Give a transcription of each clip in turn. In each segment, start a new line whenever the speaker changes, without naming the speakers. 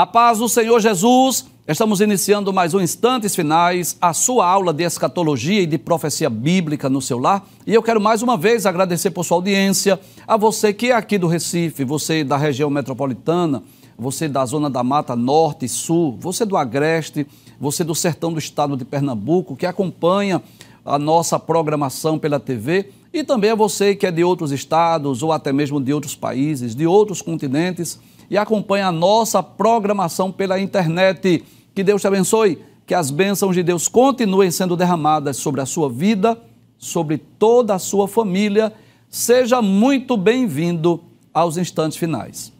A paz do Senhor Jesus. Estamos iniciando mais um Instantes Finais, a sua aula de escatologia e de profecia bíblica no seu lar. E eu quero mais uma vez agradecer por sua audiência, a você que é aqui do Recife, você da região metropolitana, você da zona da Mata Norte e Sul, você do Agreste, você do sertão do estado de Pernambuco, que acompanha a nossa programação pela TV. E também a você que é de outros estados ou até mesmo de outros países, de outros continentes e acompanhe a nossa programação pela internet. Que Deus te abençoe, que as bênçãos de Deus continuem sendo derramadas sobre a sua vida, sobre toda a sua família. Seja muito bem-vindo aos instantes finais.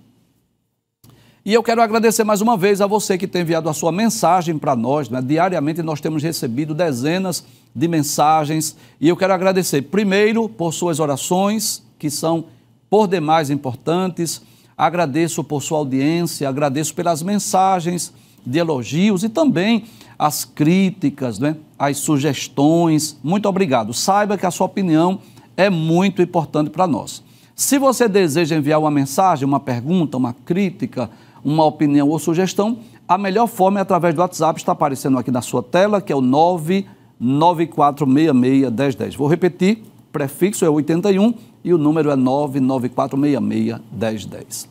E eu quero agradecer mais uma vez a você que tem enviado a sua mensagem para nós. Né? Diariamente nós temos recebido dezenas de mensagens. E eu quero agradecer, primeiro, por suas orações, que são por demais importantes. Agradeço por sua audiência, agradeço pelas mensagens de elogios e também as críticas, né? as sugestões. Muito obrigado. Saiba que a sua opinião é muito importante para nós. Se você deseja enviar uma mensagem, uma pergunta, uma crítica, uma opinião ou sugestão, a melhor forma é através do WhatsApp, está aparecendo aqui na sua tela, que é o 994661010. Vou repetir, prefixo é 81 e o número é 994661010.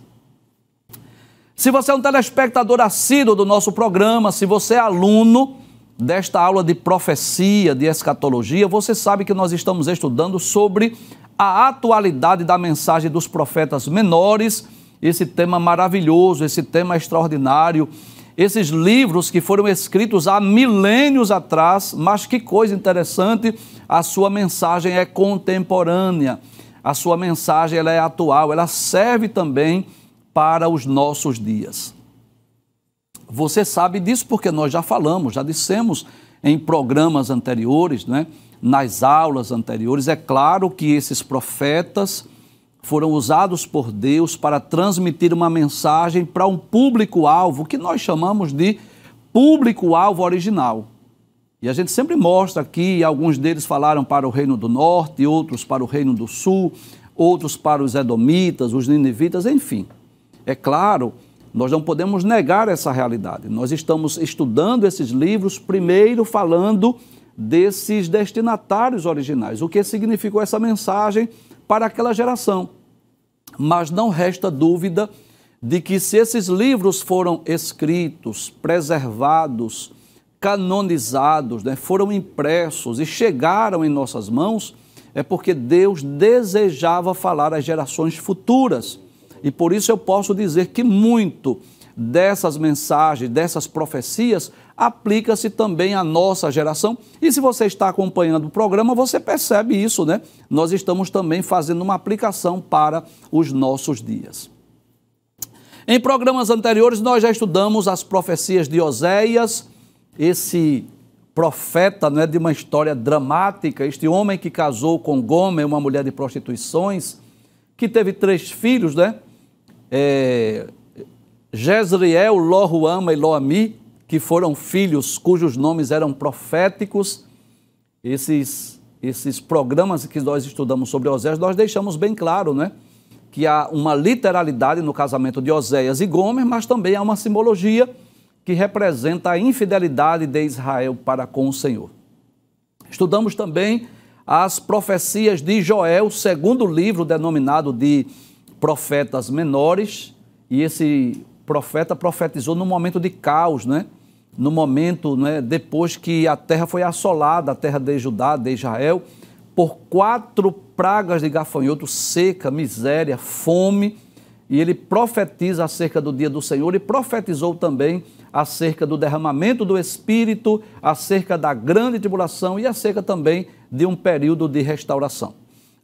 Se você é um telespectador assíduo do nosso programa, se você é aluno desta aula de profecia, de escatologia, você sabe que nós estamos estudando sobre a atualidade da mensagem dos profetas menores, esse tema maravilhoso, esse tema extraordinário esses livros que foram escritos há milênios atrás, mas que coisa interessante, a sua mensagem é contemporânea a sua mensagem ela é atual, ela serve também para os nossos dias. Você sabe disso porque nós já falamos, já dissemos em programas anteriores, né? nas aulas anteriores. É claro que esses profetas foram usados por Deus para transmitir uma mensagem para um público-alvo que nós chamamos de público-alvo original. E a gente sempre mostra aqui, alguns deles falaram para o reino do norte, outros para o reino do sul, outros para os edomitas, os ninivitas, enfim. É claro, nós não podemos negar essa realidade. Nós estamos estudando esses livros, primeiro falando desses destinatários originais, o que significou essa mensagem para aquela geração. Mas não resta dúvida de que se esses livros foram escritos, preservados, canonizados, né, foram impressos e chegaram em nossas mãos, é porque Deus desejava falar às gerações futuras. E por isso eu posso dizer que muito dessas mensagens, dessas profecias, aplica-se também à nossa geração. E se você está acompanhando o programa, você percebe isso, né? Nós estamos também fazendo uma aplicação para os nossos dias. Em programas anteriores, nós já estudamos as profecias de Oséias, esse profeta não é de uma história dramática, este homem que casou com Gomer, uma mulher de prostituições, que teve três filhos, né? É, Jezreel, Loruama e Loami, que foram filhos cujos nomes eram proféticos. Esses, esses programas que nós estudamos sobre Oséias, nós deixamos bem claro, né? Que há uma literalidade no casamento de Oséias e Gomer, mas também há uma simbologia que representa a infidelidade de Israel para com o Senhor. Estudamos também as profecias de Joel, segundo livro denominado de Profetas Menores, e esse profeta profetizou no momento de caos, né? no momento né, depois que a terra foi assolada, a terra de Judá, de Israel, por quatro pragas de gafanhoto, seca, miséria, fome, e ele profetiza acerca do dia do Senhor e profetizou também acerca do derramamento do Espírito, acerca da grande tribulação e acerca também de um período de restauração.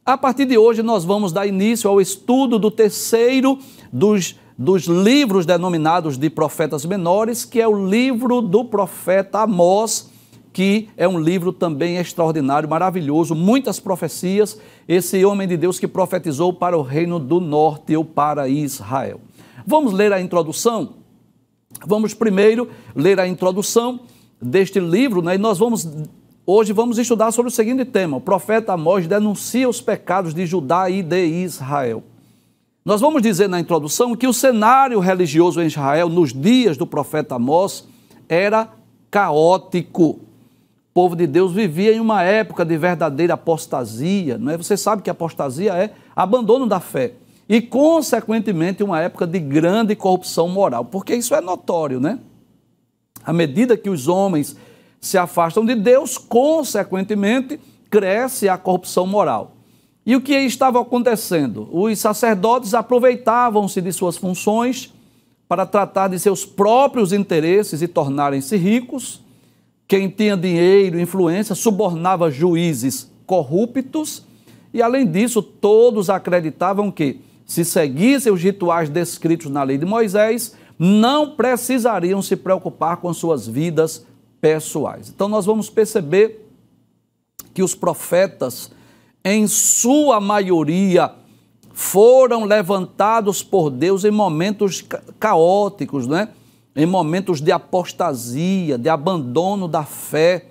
A partir de hoje, nós vamos dar início ao estudo do terceiro dos, dos livros denominados de profetas menores, que é o livro do profeta Amós que é um livro também extraordinário, maravilhoso, muitas profecias, esse homem de Deus que profetizou para o reino do norte ou para Israel. Vamos ler a introdução? Vamos primeiro ler a introdução deste livro, né? E nós vamos hoje vamos estudar sobre o seguinte tema: o profeta Amós denuncia os pecados de Judá e de Israel. Nós vamos dizer na introdução que o cenário religioso em Israel nos dias do profeta Amós era caótico. O povo de Deus vivia em uma época de verdadeira apostasia, não é? Você sabe que apostasia é abandono da fé e, consequentemente, uma época de grande corrupção moral, porque isso é notório, né? À medida que os homens se afastam de Deus, consequentemente, cresce a corrupção moral. E o que estava acontecendo? Os sacerdotes aproveitavam-se de suas funções para tratar de seus próprios interesses e tornarem-se ricos. Quem tinha dinheiro, influência, subornava juízes corruptos. E, além disso, todos acreditavam que se seguissem os rituais descritos na lei de Moisés, não precisariam se preocupar com suas vidas pessoais. Então nós vamos perceber que os profetas, em sua maioria, foram levantados por Deus em momentos caóticos, né? em momentos de apostasia, de abandono da fé.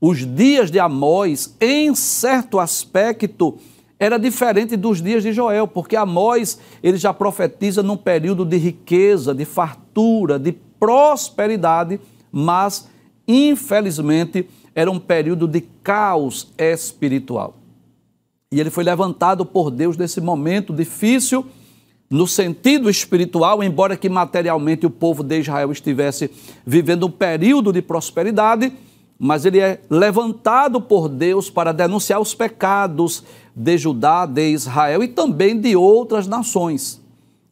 Os dias de Amós, em certo aspecto, era diferente dos dias de Joel, porque Amós ele já profetiza num período de riqueza, de fartura, de prosperidade, mas infelizmente era um período de caos espiritual. E ele foi levantado por Deus nesse momento difícil no sentido espiritual, embora que materialmente o povo de Israel estivesse vivendo um período de prosperidade, mas ele é levantado por Deus para denunciar os pecados de Judá, de Israel e também de outras nações.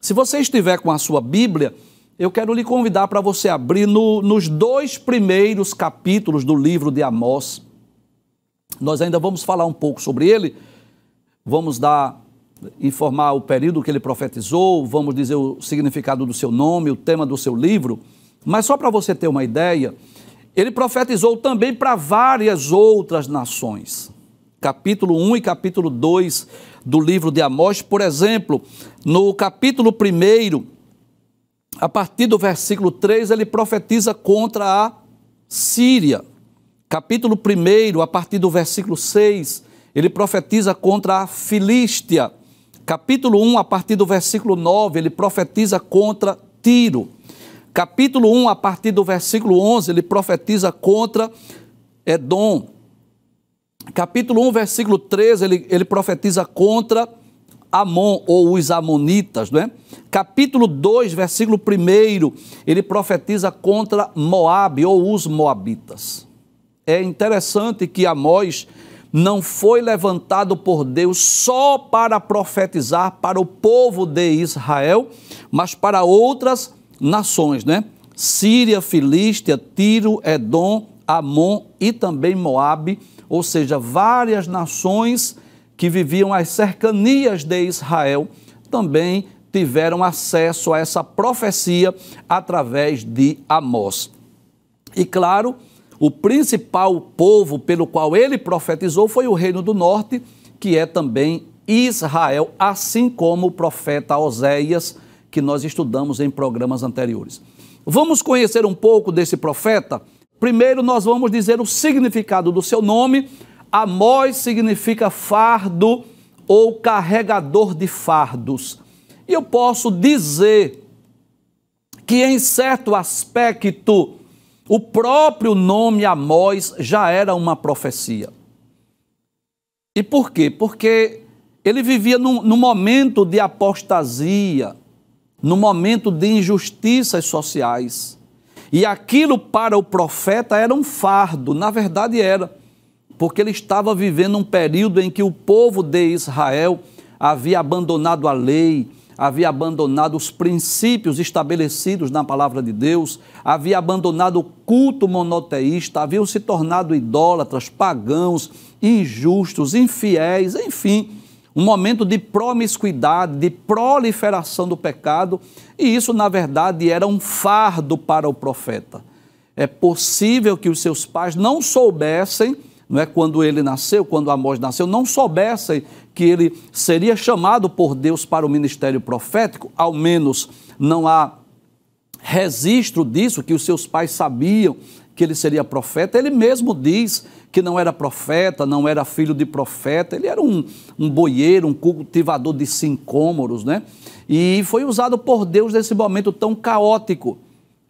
Se você estiver com a sua Bíblia, eu quero lhe convidar para você abrir no, nos dois primeiros capítulos do livro de Amós. Nós ainda vamos falar um pouco sobre ele, vamos dar informar o período que ele profetizou, vamos dizer o significado do seu nome, o tema do seu livro, mas só para você ter uma ideia, ele profetizou também para várias outras nações. Capítulo 1 e capítulo 2 do livro de Amós, por exemplo, no capítulo 1, a partir do versículo 3, ele profetiza contra a Síria. Capítulo 1, a partir do versículo 6, ele profetiza contra a Filístia. Capítulo 1, a partir do versículo 9, ele profetiza contra Tiro. Capítulo 1, a partir do versículo 11, ele profetiza contra Edom. Capítulo 1, versículo 13, ele, ele profetiza contra Amon ou os Amonitas, não é? Capítulo 2, versículo 1, ele profetiza contra Moabe ou os Moabitas. É interessante que Amós não foi levantado por Deus só para profetizar para o povo de Israel, mas para outras nações, né? Síria, Filístia, Tiro, Edom, Amon e também Moabe, ou seja, várias nações que viviam às cercanias de Israel também tiveram acesso a essa profecia através de Amós. E claro, o principal povo pelo qual ele profetizou foi o reino do norte, que é também Israel, assim como o profeta Oséias que nós estudamos em programas anteriores. Vamos conhecer um pouco desse profeta? Primeiro, nós vamos dizer o significado do seu nome. Amós significa fardo ou carregador de fardos. E eu posso dizer que, em certo aspecto, o próprio nome Amós já era uma profecia. E por quê? Porque ele vivia num, num momento de apostasia no momento de injustiças sociais. E aquilo para o profeta era um fardo, na verdade era, porque ele estava vivendo um período em que o povo de Israel havia abandonado a lei, havia abandonado os princípios estabelecidos na palavra de Deus, havia abandonado o culto monoteísta, haviam se tornado idólatras, pagãos, injustos, infiéis, enfim, um momento de promiscuidade, de proliferação do pecado, e isso, na verdade, era um fardo para o profeta. É possível que os seus pais não soubessem, não é quando ele nasceu, quando Amós nasceu, não soubessem que ele seria chamado por Deus para o ministério profético, ao menos não há registro disso que os seus pais sabiam que ele seria profeta. Ele mesmo diz que não era profeta, não era filho de profeta, ele era um, um boieiro, um cultivador de sincômoros, né? E foi usado por Deus nesse momento tão caótico.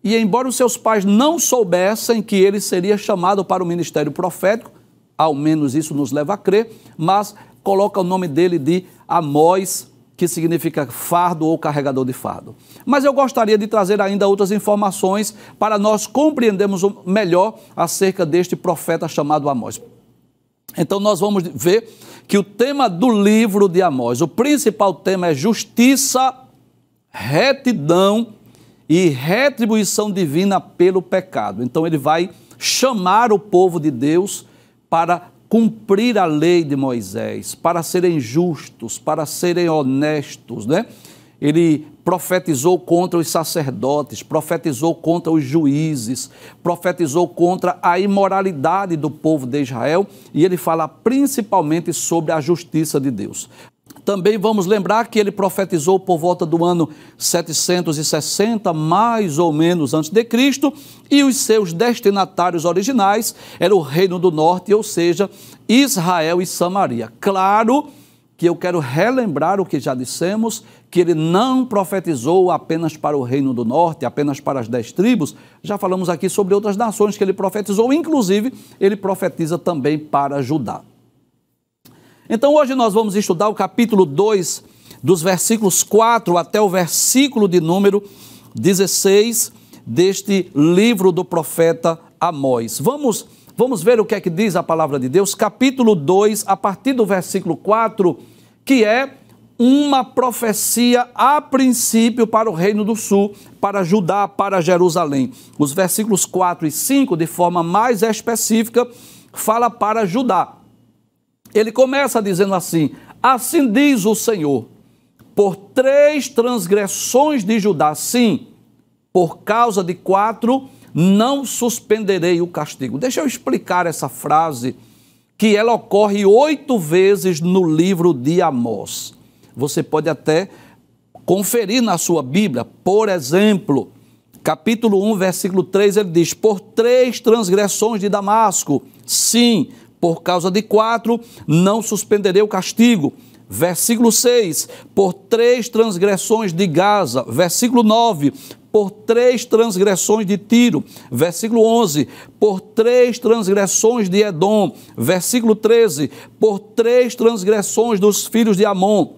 E embora os seus pais não soubessem que ele seria chamado para o ministério profético, ao menos isso nos leva a crer, mas coloca o nome dele de Amós que significa fardo ou carregador de fardo. Mas eu gostaria de trazer ainda outras informações para nós compreendermos melhor acerca deste profeta chamado Amós. Então nós vamos ver que o tema do livro de Amós, o principal tema é justiça, retidão e retribuição divina pelo pecado. Então ele vai chamar o povo de Deus para cumprir a lei de Moisés, para serem justos, para serem honestos, né? Ele profetizou contra os sacerdotes, profetizou contra os juízes, profetizou contra a imoralidade do povo de Israel e ele fala principalmente sobre a justiça de Deus. Também vamos lembrar que ele profetizou por volta do ano 760, mais ou menos antes de Cristo, e os seus destinatários originais eram o Reino do Norte, ou seja, Israel e Samaria. Claro que eu quero relembrar o que já dissemos, que ele não profetizou apenas para o reino do norte, apenas para as dez tribos. Já falamos aqui sobre outras nações que ele profetizou, inclusive ele profetiza também para Judá. Então hoje nós vamos estudar o capítulo 2, dos versículos 4 até o versículo de número 16 deste livro do profeta Amós. Vamos, vamos ver o que é que diz a palavra de Deus, capítulo 2, a partir do versículo 4, que é uma profecia a princípio para o Reino do Sul, para Judá, para Jerusalém. Os versículos 4 e 5, de forma mais específica, fala para Judá. Ele começa dizendo assim: Assim diz o Senhor, por três transgressões de Judá, sim, por causa de quatro, não suspenderei o castigo. Deixa eu explicar essa frase, que ela ocorre oito vezes no livro de Amós. Você pode até conferir na sua Bíblia, por exemplo, capítulo 1, versículo 3, ele diz: Por três transgressões de Damasco, sim, por causa de quatro, não suspenderei o castigo. Versículo 6, por três transgressões de Gaza. Versículo 9, por três transgressões de Tiro. Versículo 11, por três transgressões de Edom. Versículo 13, por três transgressões dos filhos de Amon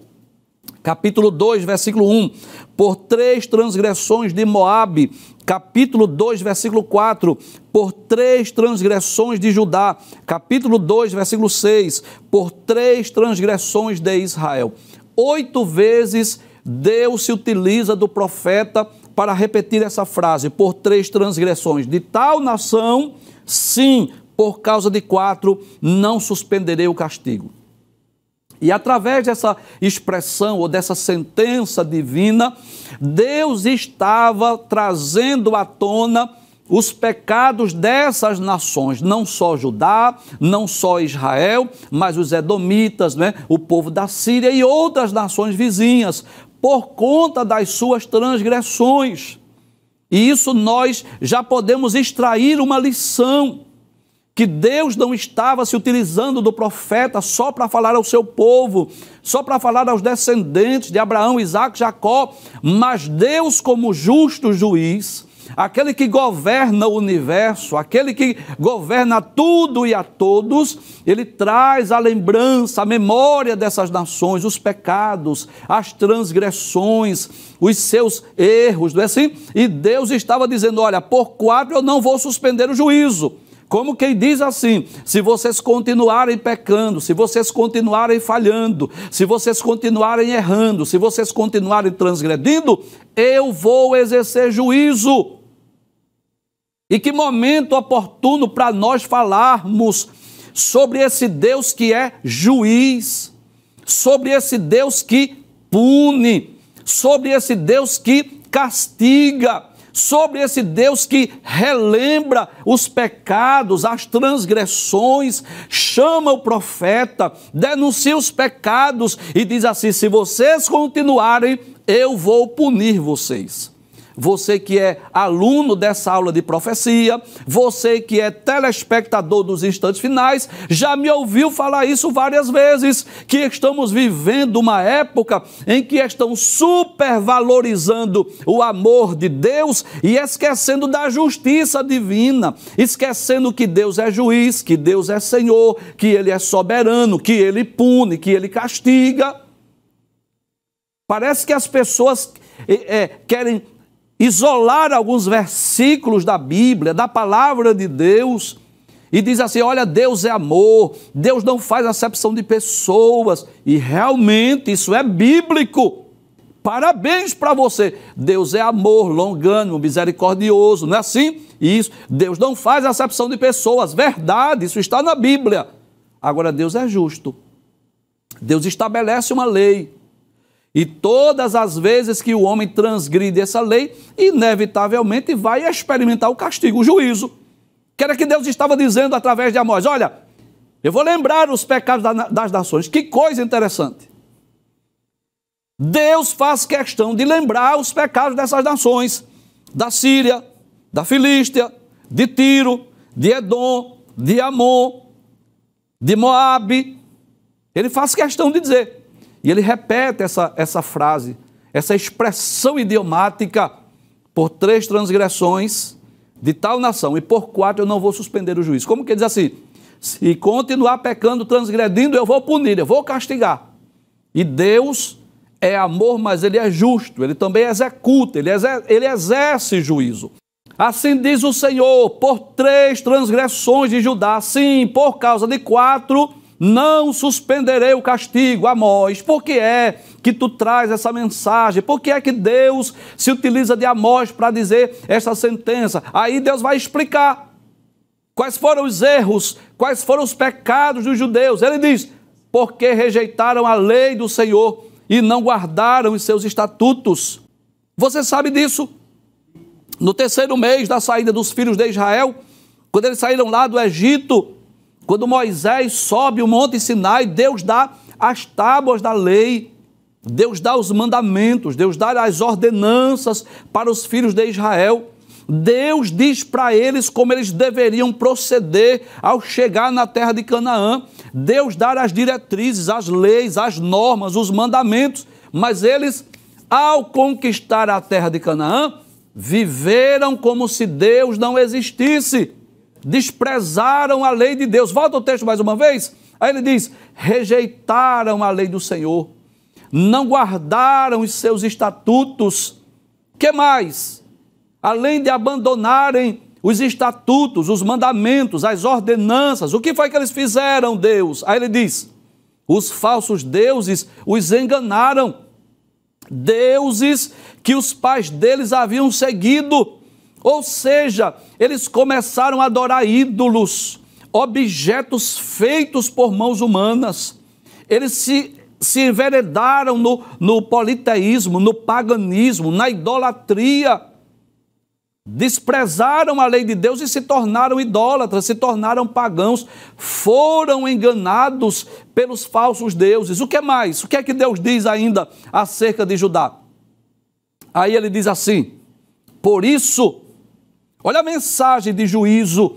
capítulo 2, versículo 1, por três transgressões de Moabe, capítulo 2, versículo 4, por três transgressões de Judá, capítulo 2, versículo 6, por três transgressões de Israel. Oito vezes Deus se utiliza do profeta para repetir essa frase, por três transgressões de tal nação, sim, por causa de quatro, não suspenderei o castigo. E através dessa expressão ou dessa sentença divina, Deus estava trazendo à tona os pecados dessas nações, não só Judá, não só Israel, mas os Edomitas, né, o povo da Síria e outras nações vizinhas, por conta das suas transgressões. E isso nós já podemos extrair uma lição que Deus não estava se utilizando do profeta só para falar ao seu povo, só para falar aos descendentes de Abraão, Isaac, Jacó, mas Deus, como justo juiz, aquele que governa o universo, aquele que governa tudo e a todos, ele traz a lembrança, a memória dessas nações, os pecados, as transgressões, os seus erros, não é assim? E Deus estava dizendo: olha, por quatro eu não vou suspender o juízo. Como quem diz assim: se vocês continuarem pecando, se vocês continuarem falhando, se vocês continuarem errando, se vocês continuarem transgredindo, eu vou exercer juízo. E que momento oportuno para nós falarmos sobre esse Deus que é juiz, sobre esse Deus que pune, sobre esse Deus que castiga sobre esse Deus que relembra os pecados, as transgressões, chama o profeta, denuncia os pecados e diz assim: se vocês continuarem, eu vou punir vocês você que é aluno dessa aula de profecia, você que é telespectador dos instantes finais, já me ouviu falar isso várias vezes, que estamos vivendo uma época em que estão supervalorizando o amor de Deus e esquecendo da justiça divina, esquecendo que Deus é juiz, que Deus é Senhor, que Ele é soberano, que Ele pune, que Ele castiga. Parece que as pessoas é, querem isolar alguns versículos da Bíblia, da palavra de Deus, e diz assim: olha, Deus é amor, Deus não faz acepção de pessoas, e realmente isso é bíblico. Parabéns para você. Deus é amor, longânimo, misericordioso, não é assim? Isso. Deus não faz acepção de pessoas, verdade, isso está na Bíblia. Agora, Deus é justo. Deus estabelece uma lei. E todas as vezes que o homem transgride essa lei, inevitavelmente vai experimentar o castigo, o juízo. Que era que Deus estava dizendo através de Amós: Olha, eu vou lembrar os pecados das nações. Que coisa interessante. Deus faz questão de lembrar os pecados dessas nações: da Síria, da Filístia, de Tiro, de Edom, de Amon, de Moabe. Ele faz questão de dizer. E ele repete essa, essa frase, essa expressão idiomática: por três transgressões de tal nação e por quatro eu não vou suspender o juízo. Como que ele diz assim? Se continuar pecando, transgredindo, eu vou punir, eu vou castigar. E Deus é amor, mas ele é justo, ele também executa, ele exerce, ele exerce juízo. Assim diz o Senhor, por três transgressões de Judá, sim, por causa de quatro não suspenderei o castigo, Amós. Por que é que tu traz essa mensagem? Por que é que Deus se utiliza de Amós para dizer essa sentença? Aí Deus vai explicar quais foram os erros, quais foram os pecados dos judeus. Ele diz: porque rejeitaram a lei do Senhor e não guardaram os seus estatutos. Você sabe disso? No terceiro mês da saída dos filhos de Israel, quando eles saíram lá do Egito, quando Moisés sobe o Monte Sinai, Deus dá as tábuas da lei, Deus dá os mandamentos, Deus dá as ordenanças para os filhos de Israel. Deus diz para eles como eles deveriam proceder ao chegar na terra de Canaã. Deus dá as diretrizes, as leis, as normas, os mandamentos, mas eles, ao conquistar a terra de Canaã, viveram como se Deus não existisse desprezaram a lei de Deus. Volta o texto mais uma vez. Aí ele diz: rejeitaram a lei do Senhor, não guardaram os seus estatutos. Que mais? Além de abandonarem os estatutos, os mandamentos, as ordenanças, o que foi que eles fizeram, Deus? Aí ele diz: os falsos deuses os enganaram, deuses que os pais deles haviam seguido ou seja, eles começaram a adorar ídolos, objetos feitos por mãos humanas. Eles se, se enveredaram no, no politeísmo, no paganismo, na idolatria. Desprezaram a lei de Deus e se tornaram idólatras, se tornaram pagãos, foram enganados pelos falsos deuses. O que mais? O que é que Deus diz ainda acerca de Judá? Aí ele diz assim: Por isso, Olha a mensagem de juízo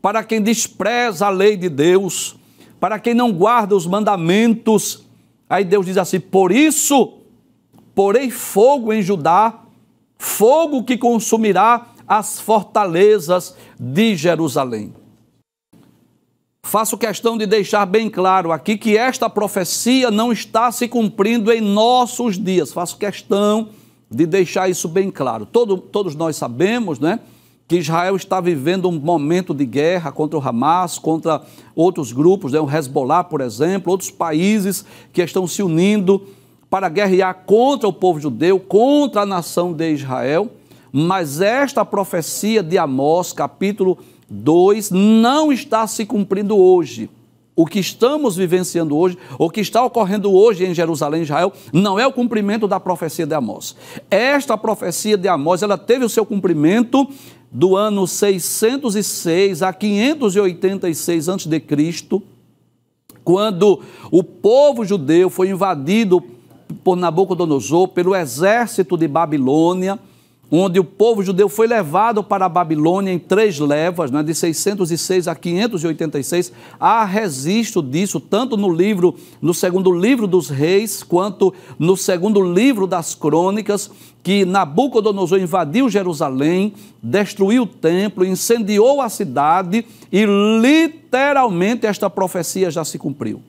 para quem despreza a lei de Deus, para quem não guarda os mandamentos. Aí Deus diz assim: Por isso, porei fogo em Judá, fogo que consumirá as fortalezas de Jerusalém. Faço questão de deixar bem claro aqui que esta profecia não está se cumprindo em nossos dias. Faço questão de deixar isso bem claro. Todo, todos nós sabemos, né? que Israel está vivendo um momento de guerra contra o Hamas, contra outros grupos, né, o Hezbollah, por exemplo, outros países que estão se unindo para guerrear contra o povo judeu, contra a nação de Israel. Mas esta profecia de Amós, capítulo 2, não está se cumprindo hoje. O que estamos vivenciando hoje, o que está ocorrendo hoje em Jerusalém, Israel, não é o cumprimento da profecia de Amós. Esta profecia de Amós, ela teve o seu cumprimento do ano 606 a 586 a.C., quando o povo judeu foi invadido por Nabucodonosor, pelo exército de Babilônia, onde o povo judeu foi levado para a Babilônia em três levas, né, de 606 a 586. Há registro disso tanto no livro, no segundo livro dos reis, quanto no segundo livro das crônicas, que Nabucodonosor invadiu Jerusalém, destruiu o templo, incendiou a cidade e literalmente esta profecia já se cumpriu.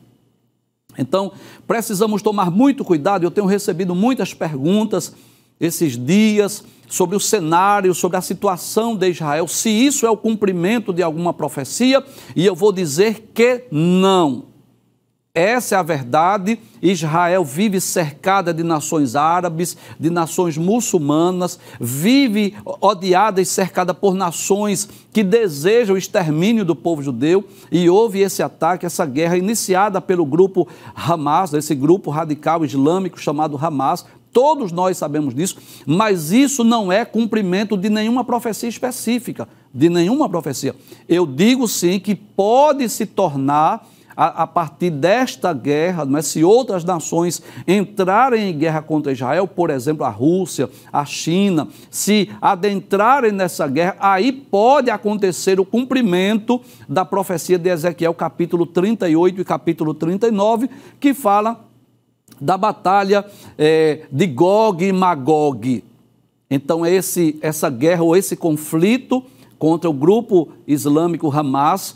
Então, precisamos tomar muito cuidado. Eu tenho recebido muitas perguntas esses dias sobre o cenário, sobre a situação de Israel, se isso é o cumprimento de alguma profecia, e eu vou dizer que não. Essa é a verdade. Israel vive cercada de nações árabes, de nações muçulmanas, vive odiada e cercada por nações que desejam o extermínio do povo judeu. E houve esse ataque, essa guerra iniciada pelo grupo Hamas, esse grupo radical islâmico chamado Hamas, Todos nós sabemos disso, mas isso não é cumprimento de nenhuma profecia específica, de nenhuma profecia. Eu digo sim que pode se tornar a, partir desta guerra, não é? se outras nações entrarem em guerra contra Israel, por exemplo, a Rússia, a China, se adentrarem nessa guerra, aí pode acontecer o cumprimento da profecia de Ezequiel, capítulo 38 e capítulo 39, que fala da batalha é, de Gog e Magog. Então, é esse, essa guerra ou esse conflito contra o grupo islâmico Hamas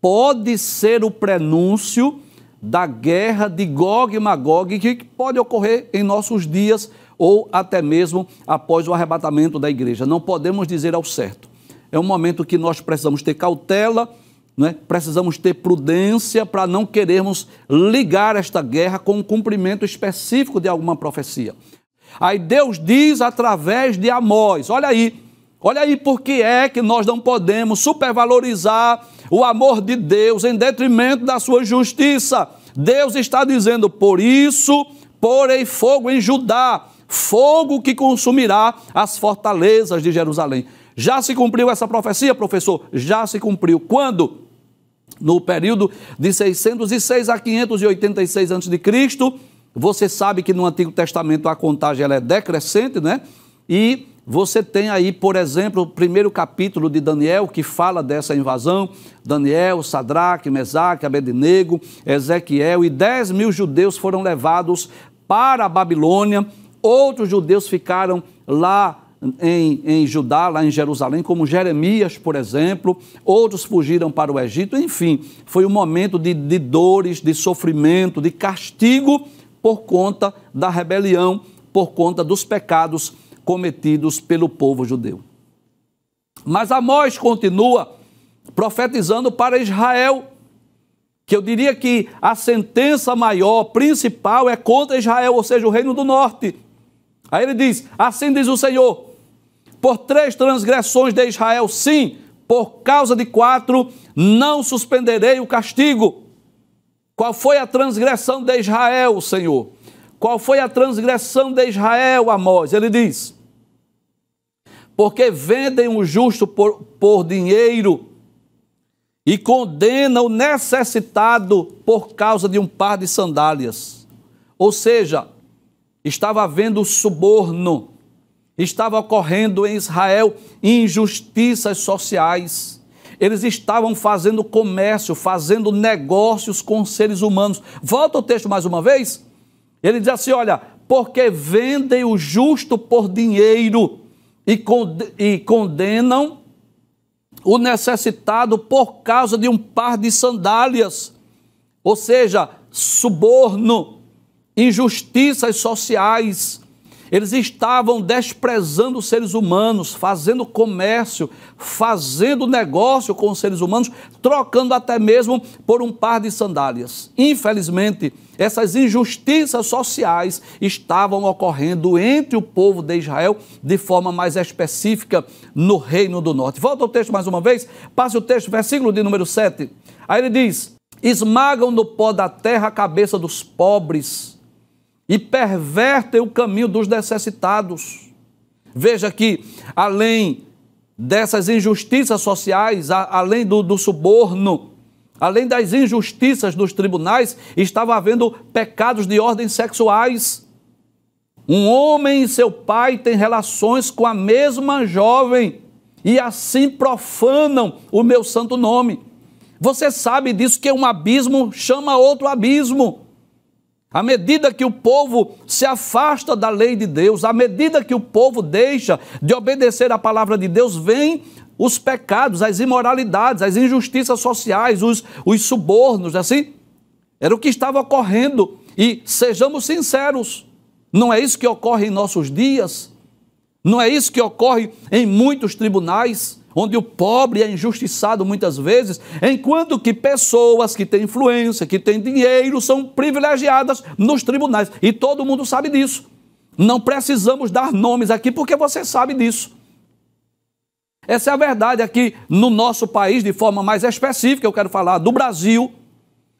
pode ser o prenúncio da guerra de Gog e Magog que pode ocorrer em nossos dias ou até mesmo após o arrebatamento da igreja. Não podemos dizer ao certo. É um momento que nós precisamos ter cautela é Precisamos ter prudência para não querermos ligar esta guerra com o um cumprimento específico de alguma profecia. Aí Deus diz através de Amós: olha aí, olha aí por que é que nós não podemos supervalorizar o amor de Deus em detrimento da sua justiça. Deus está dizendo: por isso porei fogo em Judá, fogo que consumirá as fortalezas de Jerusalém. Já se cumpriu essa profecia, professor? Já se cumpriu. Quando? no período de 606 a 586 a.C., você sabe que no Antigo Testamento a contagem ela é decrescente, né? E você tem aí, por exemplo, o primeiro capítulo de Daniel, que fala dessa invasão. Daniel, Sadraque, Mesaque, Abednego, Ezequiel e 10 mil judeus foram levados para a Babilônia. Outros judeus ficaram lá em, em Judá, lá em Jerusalém, como Jeremias, por exemplo, outros fugiram para o Egito, enfim, foi um momento de, de dores, de sofrimento, de castigo por conta da rebelião, por conta dos pecados cometidos pelo povo judeu. Mas Amós continua profetizando para Israel, que eu diria que a sentença maior, principal, é contra Israel, ou seja, o reino do norte. Aí ele diz: Assim diz o Senhor, por três transgressões de Israel, sim, por causa de quatro, não suspenderei o castigo. Qual foi a transgressão de Israel, Senhor? Qual foi a transgressão de Israel, Amós? Ele diz: Porque vendem o justo por, por dinheiro e condenam o necessitado por causa de um par de sandálias. Ou seja, estava havendo suborno Estava ocorrendo em Israel injustiças sociais. Eles estavam fazendo comércio, fazendo negócios com seres humanos. Volta o texto mais uma vez. Ele diz assim: olha, porque vendem o justo por dinheiro e condenam o necessitado por causa de um par de sandálias. Ou seja, suborno, injustiças sociais, eles estavam desprezando os seres humanos, fazendo comércio, fazendo negócio com os seres humanos, trocando até mesmo por um par de sandálias. Infelizmente, essas injustiças sociais estavam ocorrendo entre o povo de Israel de forma mais específica no Reino do Norte. Volta ao texto mais uma vez, passe o texto, versículo de número 7. Aí ele diz: Esmagam no pó da terra a cabeça dos pobres e pervertem o caminho dos necessitados. Veja que, além dessas injustiças sociais, a, além do, do suborno, além das injustiças dos tribunais, estava havendo pecados de ordem sexuais. Um homem e seu pai têm relações com a mesma jovem e assim profanam o meu santo nome. Você sabe disso que um abismo chama outro abismo. À medida que o povo se afasta da lei de Deus, à medida que o povo deixa de obedecer à palavra de Deus, vem os pecados, as imoralidades, as injustiças sociais, os, os subornos, assim. Era o que estava ocorrendo. E sejamos sinceros, não é isso que ocorre em nossos dias, não é isso que ocorre em muitos tribunais onde o pobre é injustiçado muitas vezes, enquanto que pessoas que têm influência, que têm dinheiro, são privilegiadas nos tribunais. E todo mundo sabe disso. Não precisamos dar nomes aqui porque você sabe disso. Essa é a verdade aqui no nosso país, de forma mais específica, eu quero falar do Brasil.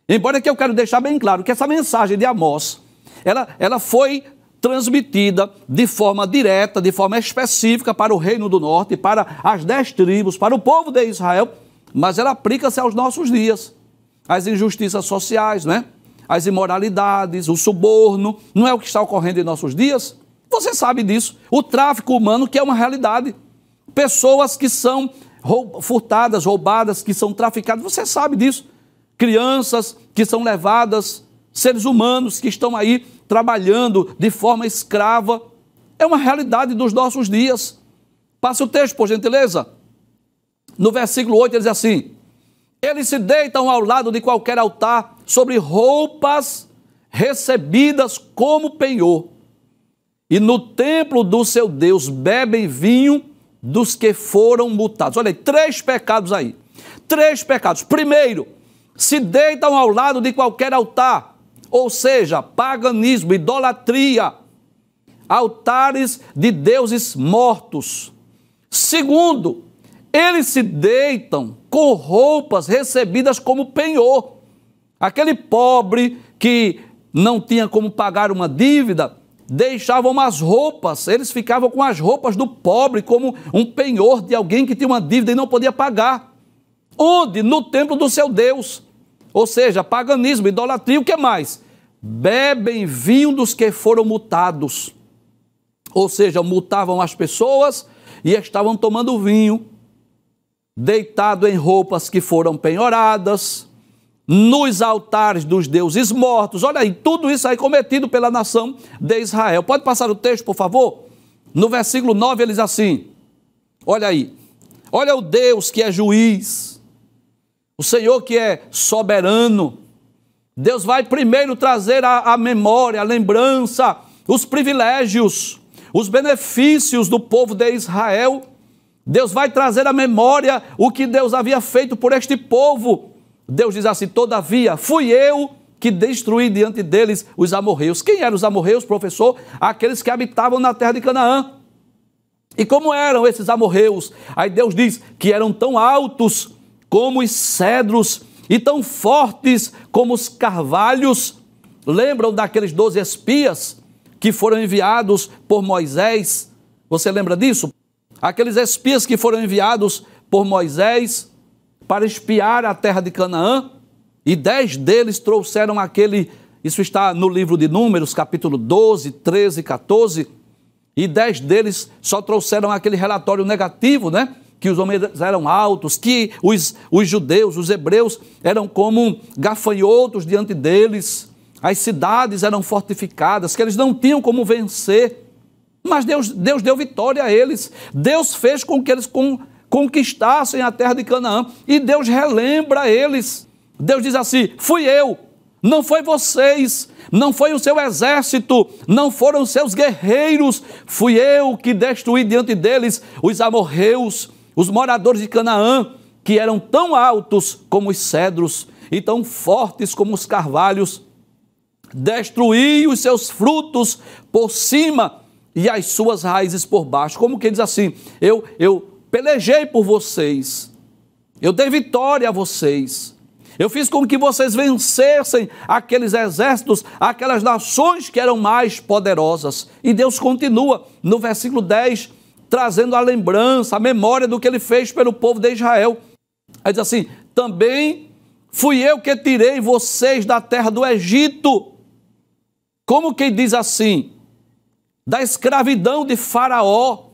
Embora que eu quero deixar bem claro que essa mensagem de Amós, ela, ela foi transmitida de forma direta, de forma específica para o Reino do Norte, para as dez tribos, para o povo de Israel, mas ela aplica-se aos nossos dias. As injustiças sociais, né? as imoralidades, o suborno, não é o que está ocorrendo em nossos dias? Você sabe disso. O tráfico humano, que é uma realidade. Pessoas que são roub furtadas, roubadas, que são traficadas, você sabe disso. Crianças que são levadas, seres humanos que estão aí trabalhando de forma escrava. É uma realidade dos nossos dias. Passa o texto, por gentileza. No versículo 8 ele diz assim: Eles se deitam ao lado de qualquer altar sobre roupas recebidas como penhor. E no templo do seu Deus bebem vinho dos que foram mutados. Olha aí, três pecados aí. Três pecados. Primeiro, se deitam ao lado de qualquer altar ou seja, paganismo, idolatria, altares de deuses mortos. Segundo, eles se deitam com roupas recebidas como penhor. Aquele pobre que não tinha como pagar uma dívida, deixavam as roupas, eles ficavam com as roupas do pobre, como um penhor de alguém que tinha uma dívida e não podia pagar. Onde? No templo do seu Deus. Ou seja, paganismo, idolatria, o que mais? Bebem vinho dos que foram mutados. Ou seja, mutavam as pessoas e estavam tomando vinho, deitado em roupas que foram penhoradas, nos altares dos deuses mortos. Olha aí, tudo isso aí cometido pela nação de Israel. Pode passar o texto, por favor? No versículo 9 diz assim: Olha aí. Olha o Deus que é juiz o Senhor que é soberano, Deus vai primeiro trazer à memória, à lembrança, os privilégios, os benefícios do povo de Israel. Deus vai trazer à memória o que Deus havia feito por este povo. Deus diz assim: Todavia, fui eu que destruí diante deles os amorreus. Quem eram os amorreus, professor? Aqueles que habitavam na terra de Canaã. E como eram esses amorreus? Aí Deus diz que eram tão altos como os cedros e tão fortes como os carvalhos. Lembram daqueles doze espias que foram enviados por Moisés? Você lembra disso? Aqueles espias que foram enviados por Moisés para espiar a terra de Canaã, e dez deles trouxeram aquele, isso está no livro de Números, capítulo 12, 13 e 14, e dez deles só trouxeram aquele relatório negativo, né? que os homens eram altos, que os, os judeus, os hebreus, eram como gafanhotos diante deles, as cidades eram fortificadas, que eles não tinham como vencer. Mas Deus, Deus deu vitória a eles. Deus fez com que eles com, conquistassem a terra de Canaã. E Deus relembra eles. Deus diz assim: fui eu, não foi vocês, não foi o seu exército, não foram seus guerreiros, fui eu que destruí diante deles os amorreus, os moradores de Canaã, que eram tão altos como os cedros e tão fortes como os carvalhos, destruí os seus frutos por cima e as suas raízes por baixo. Como quem diz assim: eu, eu pelejei por vocês, eu dei vitória a vocês. Eu fiz com que vocês vencessem aqueles exércitos, aquelas nações que eram mais poderosas. E Deus continua no versículo 10: trazendo a lembrança, a memória do que ele fez pelo povo de Israel. Aí diz assim: também fui eu que tirei vocês da terra do Egito. Como quem diz assim? Da escravidão de Faraó.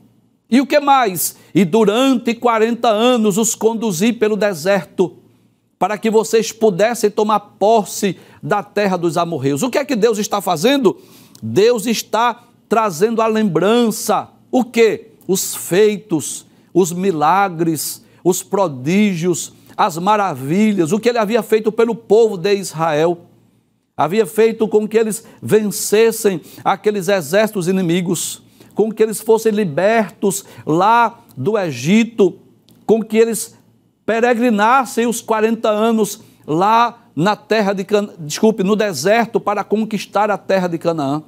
E o que mais? E durante 40 anos os conduzi pelo deserto, para que vocês pudessem tomar posse da terra dos amorreus. O que é que Deus está fazendo? Deus está trazendo a lembrança. O que? os feitos, os milagres, os prodígios, as maravilhas, o que ele havia feito pelo povo de Israel. Havia feito com que eles vencessem aqueles exércitos inimigos, com que eles fossem libertos lá do Egito, com que eles peregrinassem os 40 anos lá na terra de Canaã, desculpe, no deserto para conquistar a terra de Canaã.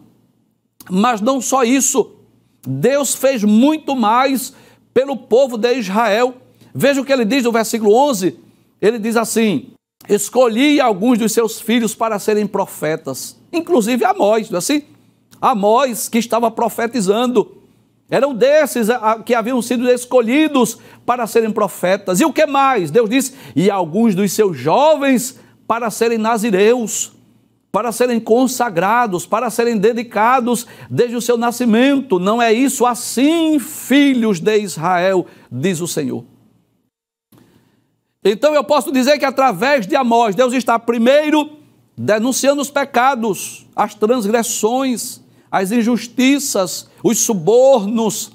Mas não só isso, Deus fez muito mais pelo povo de Israel. Veja o que ele diz no versículo 11: ele diz assim: Escolhi alguns dos seus filhos para serem profetas, inclusive Amós, não é assim? Amós, que estava profetizando, eram desses que haviam sido escolhidos para serem profetas. E o que mais? Deus diz: E alguns dos seus jovens para serem nazireus para serem consagrados, para serem dedicados desde o seu nascimento. Não é isso assim, filhos de Israel, diz o Senhor. Então eu posso dizer que através de Amós, Deus está primeiro denunciando os pecados, as transgressões, as injustiças, os subornos,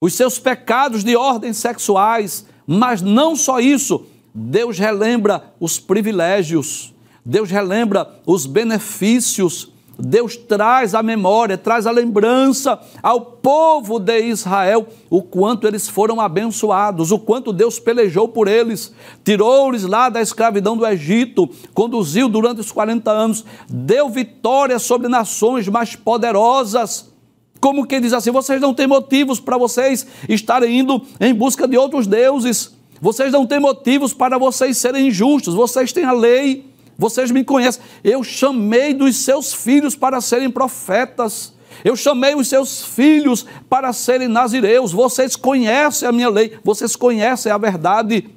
os seus pecados de ordem sexuais, mas não só isso, Deus relembra os privilégios, Deus relembra os benefícios, Deus traz a memória, traz a lembrança ao povo de Israel o quanto eles foram abençoados, o quanto Deus pelejou por eles, tirou-lhes lá da escravidão do Egito, conduziu durante os 40 anos, deu vitória sobre nações mais poderosas como quem diz assim: vocês não têm motivos para vocês estarem indo em busca de outros deuses, vocês não têm motivos para vocês serem injustos, vocês têm a lei. Vocês me conhecem. Eu chamei dos seus filhos para serem profetas. Eu chamei os seus filhos para serem nazireus. Vocês conhecem a minha lei, vocês conhecem a verdade.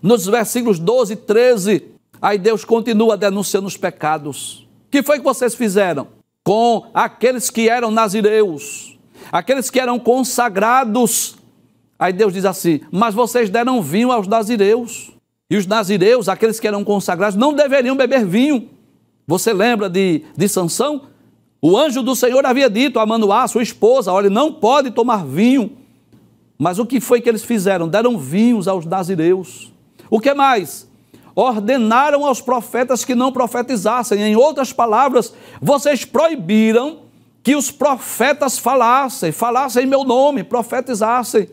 Nos versículos 12 e 13, aí Deus continua denunciando os pecados. O que foi que vocês fizeram? Com aqueles que eram nazireus, aqueles que eram consagrados. Aí Deus diz assim: Mas vocês deram vinho aos nazireus e os nazireus, aqueles que eram consagrados, não deveriam beber vinho. Você lembra de, de Sansão? O anjo do Senhor havia dito a Manoá, sua esposa, olha, não pode tomar vinho. Mas o que foi que eles fizeram? Deram vinhos aos nazireus. O que mais? Ordenaram aos profetas que não profetizassem. Em outras palavras, vocês proibiram que os profetas falassem, falassem em meu nome, profetizassem,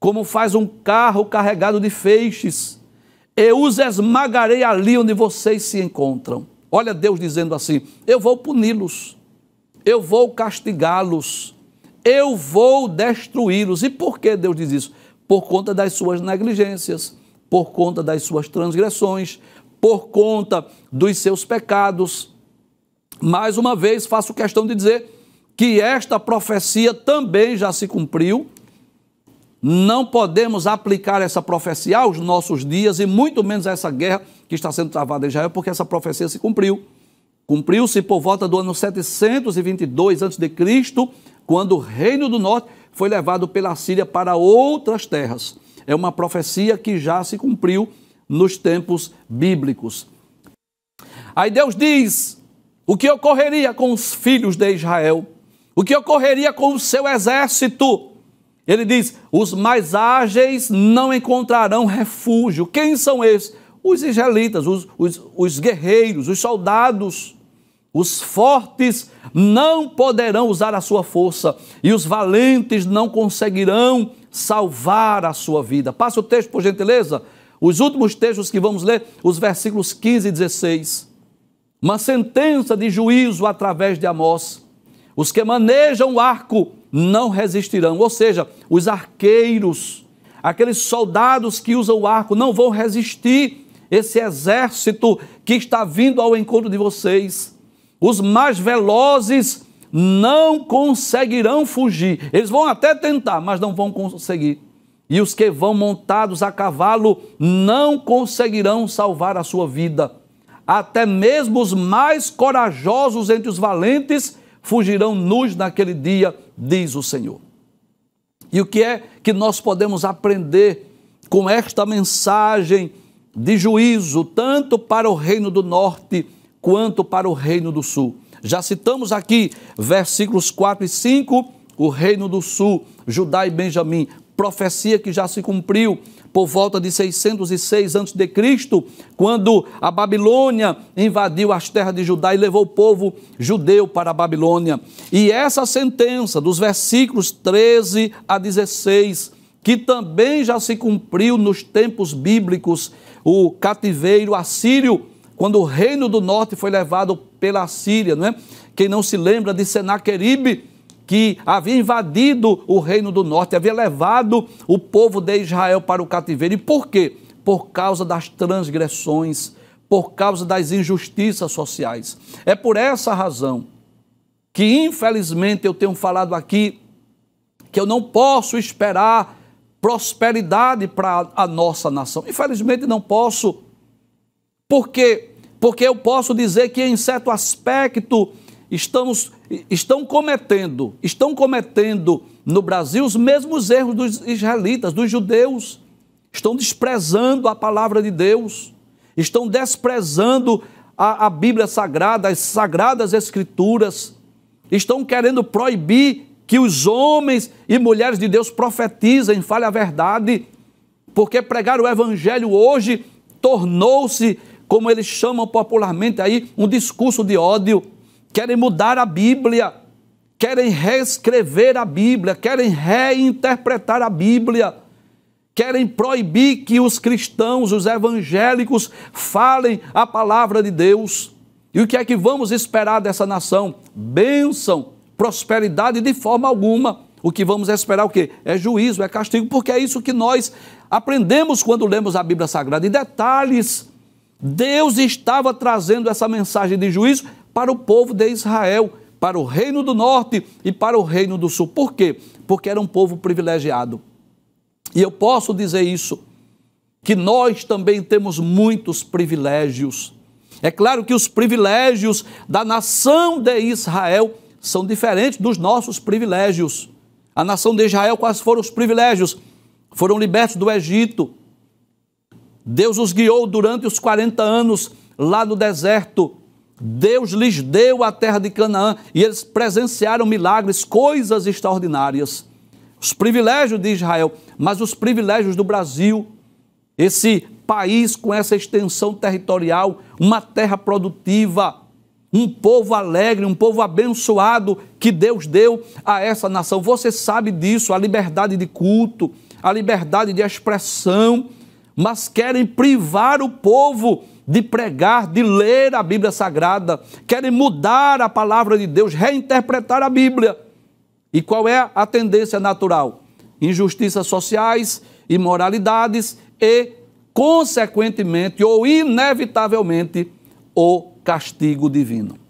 como faz um carro carregado de feixes eu os esmagarei ali onde vocês se encontram. Olha Deus dizendo assim: eu vou puni-los, eu vou castigá-los, eu vou destruí-los. E por que Deus diz isso? Por conta das suas negligências, por conta das suas transgressões, por conta dos seus pecados. Mais uma vez, faço questão de dizer que esta profecia também já se cumpriu não podemos aplicar essa profecia aos nossos dias e muito menos a essa guerra que está sendo travada em Israel, porque essa profecia se cumpriu. Cumpriu-se por volta do ano 722 a.C., quando o reino do norte foi levado pela Síria para outras terras. É uma profecia que já se cumpriu nos tempos bíblicos. Aí Deus diz: o que ocorreria com os filhos de Israel? O que ocorreria com o seu exército? Ele diz: os mais ágeis não encontrarão refúgio. Quem são esses? Os israelitas, os, os, os guerreiros, os soldados. Os fortes não poderão usar a sua força e os valentes não conseguirão salvar a sua vida. Passa o texto, por gentileza. Os últimos textos que vamos ler, os versículos 15 e 16. Uma sentença de juízo através de Amós. Os que manejam o arco não resistirão. Ou seja, os arqueiros, aqueles soldados que usam o arco, não vão resistir esse exército que está vindo ao encontro de vocês. Os mais velozes não conseguirão fugir. Eles vão até tentar, mas não vão conseguir. E os que vão montados a cavalo não conseguirão salvar a sua vida. Até mesmo os mais corajosos entre os valentes fugirão nus naquele dia, diz o Senhor. E o que é que nós podemos aprender com esta mensagem de juízo, tanto para o reino do norte quanto para o reino do sul? Já citamos aqui versículos 4 e 5, o reino do sul, Judá e Benjamim, profecia que já se cumpriu por volta de 606 a.C., quando a Babilônia invadiu as terras de Judá e levou o povo judeu para a Babilônia. E essa sentença, dos versículos 13 a 16, que também já se cumpriu nos tempos bíblicos, o cativeiro assírio, quando o reino do norte foi levado pela Síria, não é? Quem não se lembra de Senaqueribe, que havia invadido o reino do norte, havia levado o povo de Israel para o cativeiro. E por quê? Por causa das transgressões, por causa das injustiças sociais. É por essa razão que, infelizmente, eu tenho falado aqui que eu não posso esperar prosperidade para a nossa nação. Infelizmente, não posso. Por quê? Porque eu posso dizer que, em certo aspecto, estamos estão cometendo, estão cometendo no Brasil os mesmos erros dos israelitas, dos judeus. Estão desprezando a palavra de Deus, estão desprezando a, a Bíblia Sagrada, as sagradas Escrituras, estão querendo proibir que os homens e mulheres de Deus profetizem, falem a verdade, porque pregar o Evangelho hoje tornou-se, como eles chamam popularmente aí, um discurso de ódio, querem mudar a Bíblia, querem reescrever a Bíblia, querem reinterpretar a Bíblia, querem proibir que os cristãos, os evangélicos, falem a palavra de Deus. E o que é que vamos esperar dessa nação? Bênção, prosperidade de forma alguma. O que vamos esperar o quê? É juízo, é castigo, porque é isso que nós aprendemos quando lemos a Bíblia Sagrada. E detalhes, Deus estava trazendo essa mensagem de juízo para o povo de Israel, para o reino do norte e para o reino do sul. Por quê? Porque era um povo privilegiado. E eu posso dizer isso, que nós também temos muitos privilégios. É claro que os privilégios da nação de Israel são diferentes dos nossos privilégios. A nação de Israel, quais foram os privilégios? Foram libertos do Egito. Deus os guiou durante os 40 anos lá no deserto. Deus lhes deu a terra de Canaã e eles presenciaram milagres, coisas extraordinárias. Os privilégios de Israel, mas os privilégios do Brasil, esse país com essa extensão territorial, uma terra produtiva, um povo alegre, um povo abençoado que Deus deu a essa nação. Você sabe disso, a liberdade de culto, a liberdade de expressão, mas querem privar o povo de pregar, de ler a Bíblia Sagrada, querem mudar a palavra de Deus, reinterpretar a Bíblia. E qual é a tendência natural? Injustiças sociais, imoralidades e, consequentemente ou inevitavelmente, o castigo divino.